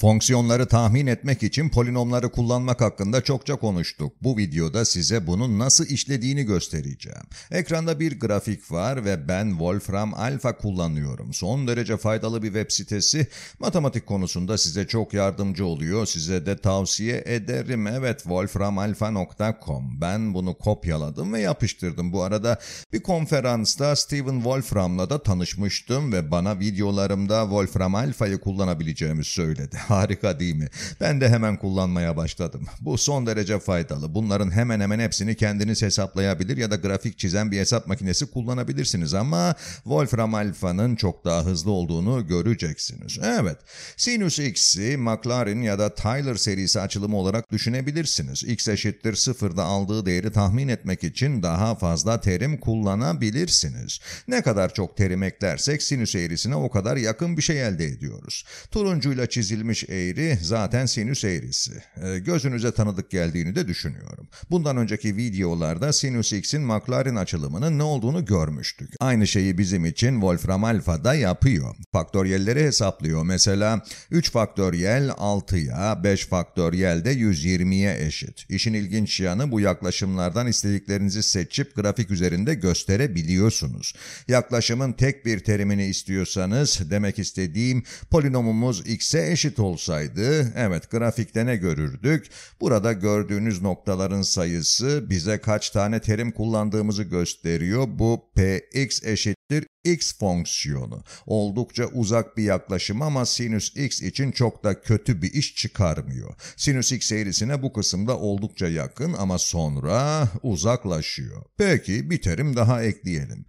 Fonksiyonları tahmin etmek için polinomları kullanmak hakkında çokça konuştuk. Bu videoda size bunun nasıl işlediğini göstereceğim. Ekranda bir grafik var ve ben Wolfram Alpha kullanıyorum. Son derece faydalı bir web sitesi. Matematik konusunda size çok yardımcı oluyor. Size de tavsiye ederim. Evet wolframalpha.com. Ben bunu kopyaladım ve yapıştırdım. Bu arada bir konferansta Steven Wolfram'la da tanışmıştım ve bana videolarımda Wolfram Alpha'yı kullanabileceğimi söyledi. Harika değil mi? Ben de hemen kullanmaya başladım. Bu son derece faydalı. Bunların hemen hemen hepsini kendiniz hesaplayabilir ya da grafik çizen bir hesap makinesi kullanabilirsiniz ama Wolfram Alpha'nın çok daha hızlı olduğunu göreceksiniz. Evet, Sinus X'i McLaren ya da Tyler serisi açılımı olarak düşünebilirsiniz. X eşittir sıfırda aldığı değeri tahmin etmek için daha fazla terim kullanabilirsiniz. Ne kadar çok terim eklersek sinüs eğrisine o kadar yakın bir şey elde ediyoruz. Turuncuyla çizilmiş 45 eğri zaten sinüs eğrisi. Ee, gözünüze tanıdık geldiğini de düşünüyorum. Bundan önceki videolarda sinüs x'in McLaren açılımının ne olduğunu görmüştük. Aynı şeyi bizim için Wolfram Alpha da yapıyor. Faktöriyelleri hesaplıyor. Mesela 3 faktöriyel 6'ya, 5 faktöriyel de 120'ye eşit. İşin ilginç yanı bu yaklaşımlardan istediklerinizi seçip grafik üzerinde gösterebiliyorsunuz. Yaklaşımın tek bir terimini istiyorsanız demek istediğim polinomumuz x'e eşit olur olsaydı evet grafikte ne görürdük? Burada gördüğünüz noktaların sayısı bize kaç tane terim kullandığımızı gösteriyor. Bu px eşittir x fonksiyonu. Oldukça uzak bir yaklaşım ama sinüs x için çok da kötü bir iş çıkarmıyor. Sinüs x eğrisine bu kısımda oldukça yakın ama sonra uzaklaşıyor. Peki bir terim daha ekleyelim.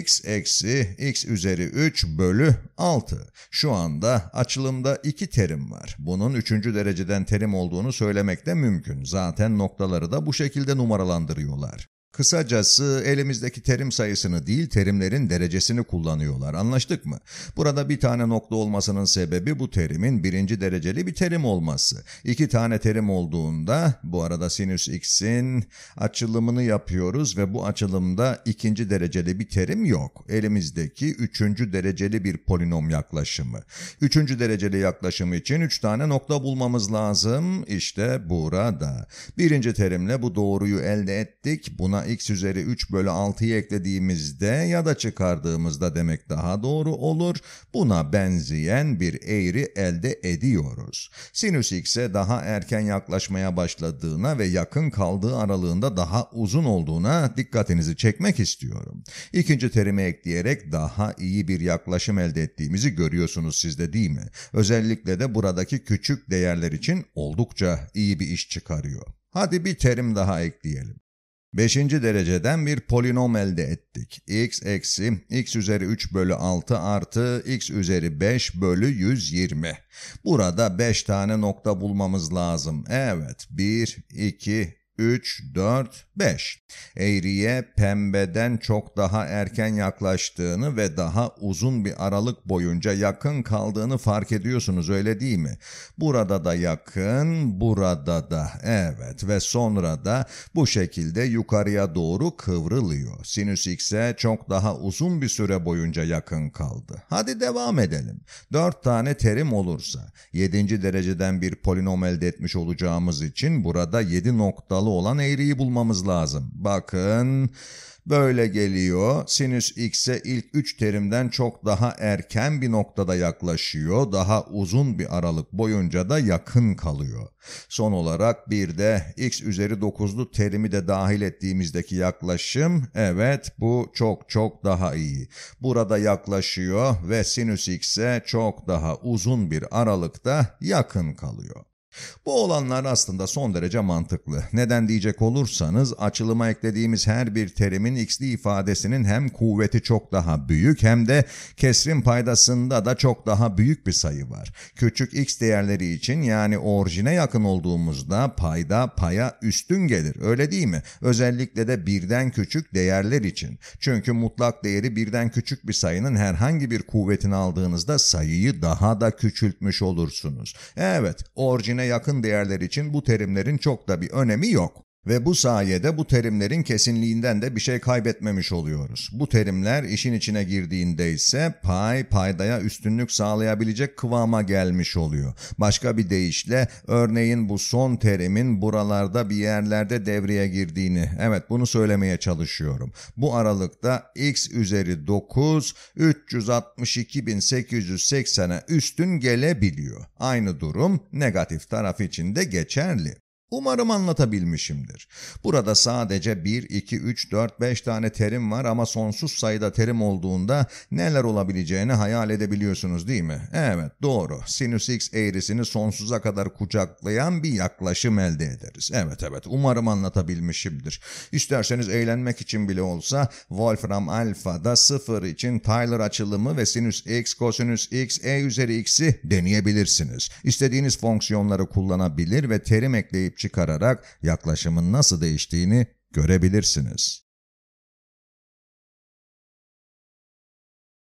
x eksi x üzeri 3 bölü 6. Şu anda açılımda iki terim var. Bunun üçüncü dereceden terim olduğunu söylemek de mümkün. Zaten noktaları da bu şekilde numaralandırıyorlar. Kısacası elimizdeki terim sayısını değil terimlerin derecesini kullanıyorlar. Anlaştık mı? Burada bir tane nokta olmasının sebebi bu terimin birinci dereceli bir terim olması. İki tane terim olduğunda bu arada sinüs x'in açılımını yapıyoruz ve bu açılımda ikinci dereceli bir terim yok. Elimizdeki üçüncü dereceli bir polinom yaklaşımı. Üçüncü dereceli yaklaşım için üç tane nokta bulmamız lazım. İşte burada. Birinci terimle bu doğruyu elde ettik. Buna x üzeri 3 bölü 6'yı eklediğimizde ya da çıkardığımızda demek daha doğru olur. Buna benzeyen bir eğri elde ediyoruz. Sinüs x'e daha erken yaklaşmaya başladığına ve yakın kaldığı aralığında daha uzun olduğuna dikkatinizi çekmek istiyorum. İkinci terimi ekleyerek daha iyi bir yaklaşım elde ettiğimizi görüyorsunuz sizde değil mi? Özellikle de buradaki küçük değerler için oldukça iyi bir iş çıkarıyor. Hadi bir terim daha ekleyelim. Beşinci dereceden bir polinom elde ettik. x eksi x üzeri 3 bölü 6 artı x üzeri 5 bölü 120. Burada 5 tane nokta bulmamız lazım. Evet 1, 2, 3, 4, 5. Eğriye pembeden çok daha erken yaklaştığını ve daha uzun bir aralık boyunca yakın kaldığını fark ediyorsunuz öyle değil mi? Burada da yakın, burada da evet ve sonra da bu şekilde yukarıya doğru kıvrılıyor. Sinüs X'e çok daha uzun bir süre boyunca yakın kaldı. Hadi devam edelim. 4 tane terim olursa 7. dereceden bir polinom elde etmiş olacağımız için burada 7 noktalı hatalı olan eğriyi bulmamız lazım. Bakın böyle geliyor. Sinüs x'e ilk 3 terimden çok daha erken bir noktada yaklaşıyor. Daha uzun bir aralık boyunca da yakın kalıyor. Son olarak bir de x üzeri 9'lu terimi de dahil ettiğimizdeki yaklaşım evet bu çok çok daha iyi. Burada yaklaşıyor ve sinüs x'e çok daha uzun bir aralıkta yakın kalıyor. Bu olanlar aslında son derece mantıklı. Neden diyecek olursanız açılıma eklediğimiz her bir terimin x'li ifadesinin hem kuvveti çok daha büyük hem de kesrin paydasında da çok daha büyük bir sayı var. Küçük x değerleri için yani orijine yakın olduğumuzda payda paya üstün gelir öyle değil mi? Özellikle de birden küçük değerler için. Çünkü mutlak değeri birden küçük bir sayının herhangi bir kuvvetini aldığınızda sayıyı daha da küçültmüş olursunuz. Evet orijine yakın değerler için bu terimlerin çok da bir önemi yok. Ve bu sayede bu terimlerin kesinliğinden de bir şey kaybetmemiş oluyoruz. Bu terimler işin içine girdiğinde ise pay paydaya üstünlük sağlayabilecek kıvama gelmiş oluyor. Başka bir deyişle örneğin bu son terimin buralarda bir yerlerde devreye girdiğini evet bunu söylemeye çalışıyorum. Bu aralıkta x üzeri 9 362.880'e üstün gelebiliyor. Aynı durum negatif taraf için de geçerli. Umarım anlatabilmişimdir. Burada sadece 1, 2, 3, 4, 5 tane terim var ama sonsuz sayıda terim olduğunda neler olabileceğini hayal edebiliyorsunuz değil mi? Evet doğru. Sinüs x eğrisini sonsuza kadar kucaklayan bir yaklaşım elde ederiz. Evet evet umarım anlatabilmişimdir. İsterseniz eğlenmek için bile olsa Wolfram Alpha'da 0 için Tyler açılımı ve sinüs x kosinüs x e üzeri x'i deneyebilirsiniz. İstediğiniz fonksiyonları kullanabilir ve terim ekleyip çıkararak yaklaşımın nasıl değiştiğini görebilirsiniz.